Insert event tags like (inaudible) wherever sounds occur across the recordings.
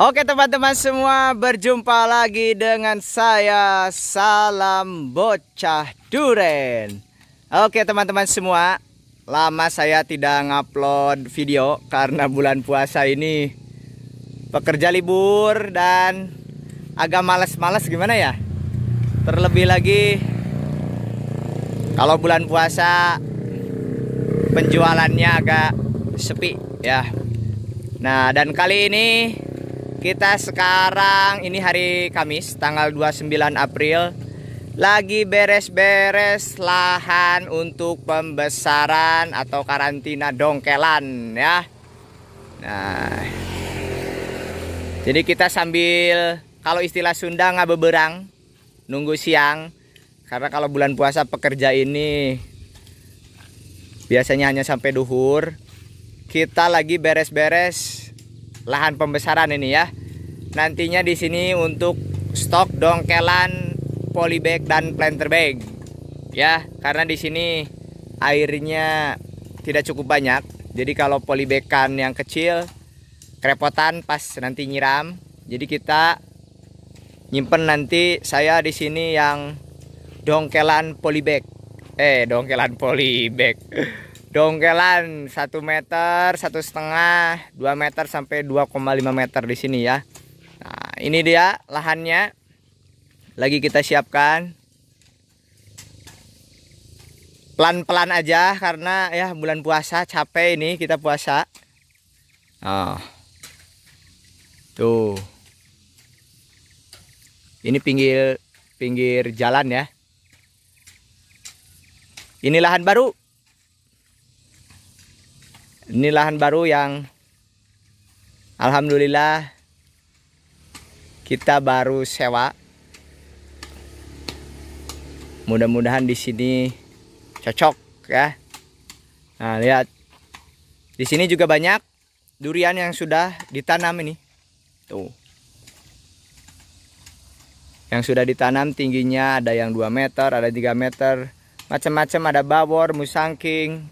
Oke teman-teman semua berjumpa lagi dengan saya Salam Bocah Duren Oke teman-teman semua Lama saya tidak ngupload video karena bulan puasa ini Pekerja libur dan agak males-males gimana ya Terlebih lagi Kalau bulan puasa penjualannya agak sepi ya Nah dan kali ini kita sekarang ini hari Kamis tanggal 29 April lagi beres-beres lahan untuk pembesaran atau karantina dongkelan ya. Nah. Jadi kita sambil kalau istilah Sunda ngabeberang nunggu siang karena kalau bulan puasa pekerja ini biasanya hanya sampai duhur. Kita lagi beres-beres lahan pembesaran ini ya. Nantinya di sini untuk stok dongkelan, polybag dan planter bag. Ya, karena di sini airnya tidak cukup banyak. Jadi kalau polybagan yang kecil kerepotan pas nanti nyiram. Jadi kita nyimpen nanti saya di sini yang dongkelan polybag. Eh, dongkelan polybag. (laughs) dongkelan 1 meter satu setengah 2 meter sampai 2,5 meter di sini ya nah ini dia lahannya lagi kita siapkan pelan-pelan aja karena ya bulan puasa capek ini kita puasa nah tuh ini pinggir pinggir jalan ya ini lahan baru ini lahan baru yang Alhamdulillah kita baru sewa. Mudah-mudahan di sini cocok ya. Nah, lihat. Di sini juga banyak durian yang sudah ditanam ini. Tuh. Yang sudah ditanam tingginya ada yang 2 meter, ada 3 meter. Macam-macam ada bawor, musangking,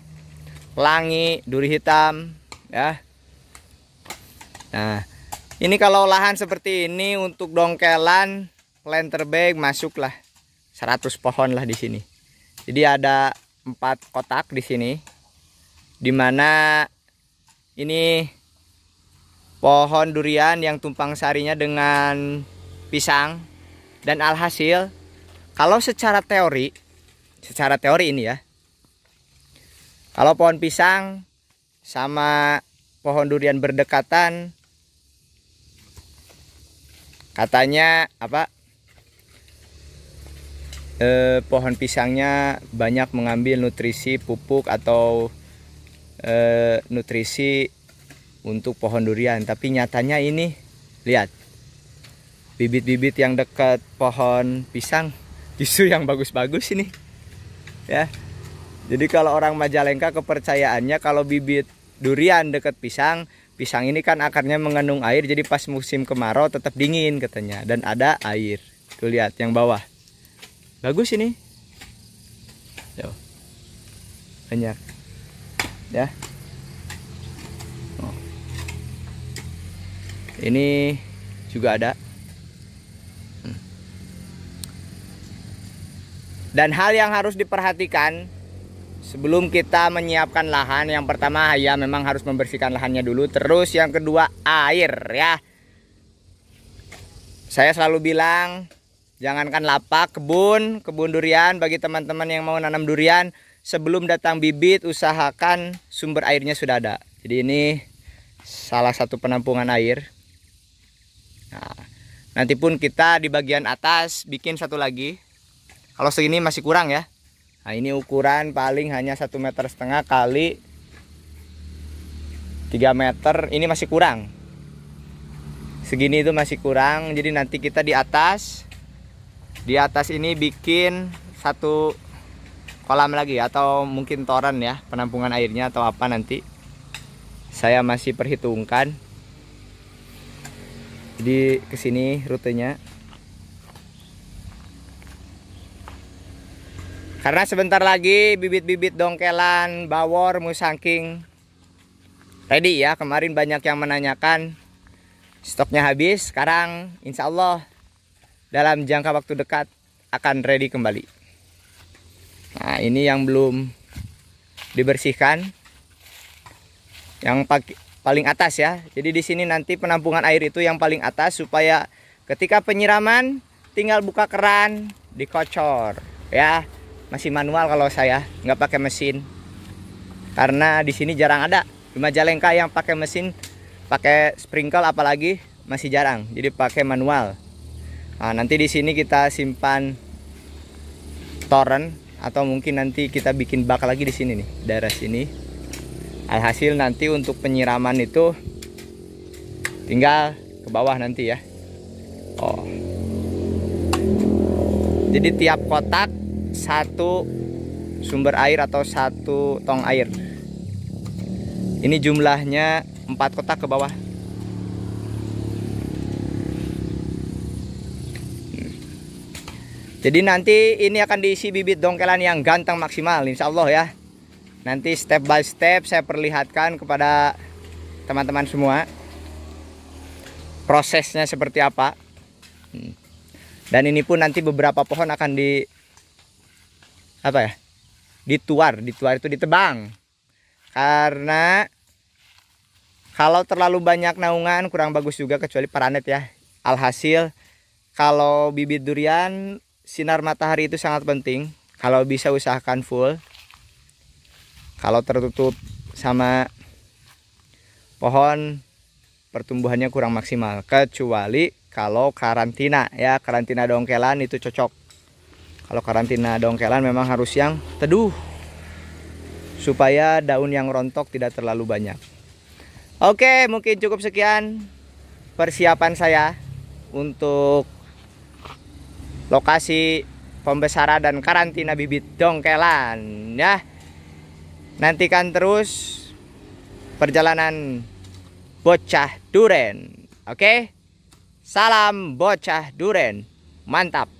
langi, duri hitam, ya. Nah, ini kalau lahan seperti ini untuk dongkelan planter bag masuklah 100 pohon lah di sini. Jadi ada empat kotak di sini. Dimana ini pohon durian yang tumpang sarinya dengan pisang dan alhasil kalau secara teori secara teori ini ya kalau pohon pisang sama pohon durian berdekatan katanya apa eh, pohon pisangnya banyak mengambil nutrisi pupuk atau eh, nutrisi untuk pohon durian tapi nyatanya ini lihat bibit-bibit yang dekat pohon pisang justru (laughs) yang bagus-bagus ini ya jadi kalau orang Majalengka kepercayaannya kalau bibit durian dekat pisang, pisang ini kan akarnya mengandung air jadi pas musim kemarau tetap dingin katanya dan ada air. Tuh lihat yang bawah. Bagus ini. Banyak. Ya. Oh. Ini juga ada. Hmm. Dan hal yang harus diperhatikan Sebelum kita menyiapkan lahan, yang pertama ya memang harus membersihkan lahannya dulu. Terus yang kedua air ya. Saya selalu bilang jangankan lapak, kebun, kebun durian bagi teman-teman yang mau nanam durian, sebelum datang bibit usahakan sumber airnya sudah ada. Jadi ini salah satu penampungan air. Nah, nanti pun kita di bagian atas bikin satu lagi. Kalau segini masih kurang ya. Nah, ini ukuran paling hanya satu meter setengah kali 3 meter. Ini masih kurang. Segini itu masih kurang. Jadi nanti kita di atas di atas ini bikin satu kolam lagi atau mungkin toren ya, penampungan airnya atau apa nanti. Saya masih perhitungkan. Jadi kesini rutenya. Karena sebentar lagi bibit-bibit dongkelan, bawor, musangking ready ya. Kemarin banyak yang menanyakan stoknya habis. Sekarang insya Allah dalam jangka waktu dekat akan ready kembali. Nah ini yang belum dibersihkan. Yang paling atas ya. Jadi di sini nanti penampungan air itu yang paling atas supaya ketika penyiraman tinggal buka keran dikocor ya masih manual kalau saya nggak pakai mesin karena di sini jarang ada cuma jalengka yang pakai mesin pakai sprinkle apalagi masih jarang jadi pakai manual nah, nanti di sini kita simpan toren atau mungkin nanti kita bikin bak lagi di sini nih daerah sini alhasil nanti untuk penyiraman itu tinggal ke bawah nanti ya Oh jadi tiap kotak satu sumber air atau satu tong air ini jumlahnya empat kotak ke bawah jadi nanti ini akan diisi bibit dongkelan yang ganteng maksimal insya Allah ya nanti step by step saya perlihatkan kepada teman-teman semua prosesnya seperti apa hmm. dan ini pun nanti beberapa pohon akan di apa ya dituar dituar itu ditebang karena kalau terlalu banyak naungan kurang bagus juga kecuali paranet ya alhasil kalau bibit durian sinar matahari itu sangat penting kalau bisa usahakan full kalau tertutup sama pohon pertumbuhannya kurang maksimal kecuali kalau karantina ya karantina dongkelan itu cocok kalau karantina dongkelan memang harus yang teduh supaya daun yang rontok tidak terlalu banyak. Oke, mungkin cukup sekian persiapan saya untuk lokasi pembesaran dan karantina bibit dongkelan ya. Nantikan terus perjalanan bocah duren. Oke. Salam bocah duren. Mantap.